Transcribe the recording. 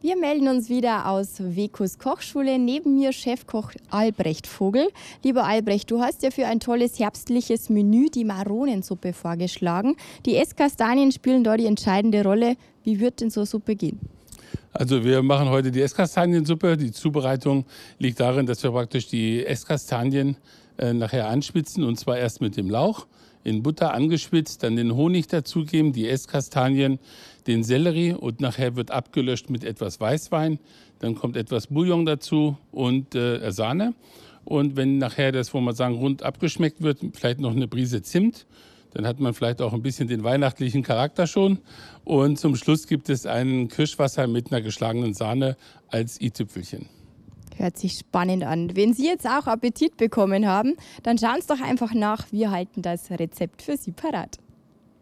Wir melden uns wieder aus Wekus Kochschule. Neben mir Chefkoch Albrecht Vogel. Lieber Albrecht, du hast ja für ein tolles herbstliches Menü die Maronensuppe vorgeschlagen. Die Esskastanien spielen da die entscheidende Rolle. Wie wird denn so eine Suppe gehen? Also wir machen heute die Esskastaniensuppe. Die Zubereitung liegt darin, dass wir praktisch die Esskastanien äh, nachher anspitzen und zwar erst mit dem Lauch in Butter angeschwitzt, dann den Honig dazugeben, die Esskastanien, den Sellerie und nachher wird abgelöscht mit etwas Weißwein. Dann kommt etwas Bouillon dazu und äh, äh, Sahne. Und wenn nachher das, wo man sagen, rund abgeschmeckt wird, vielleicht noch eine Prise Zimt, dann hat man vielleicht auch ein bisschen den weihnachtlichen Charakter schon. Und zum Schluss gibt es ein Kirschwasser mit einer geschlagenen Sahne als i-Tüpfelchen. Hört sich spannend an. Wenn Sie jetzt auch Appetit bekommen haben, dann schauen Sie doch einfach nach. Wir halten das Rezept für Sie parat.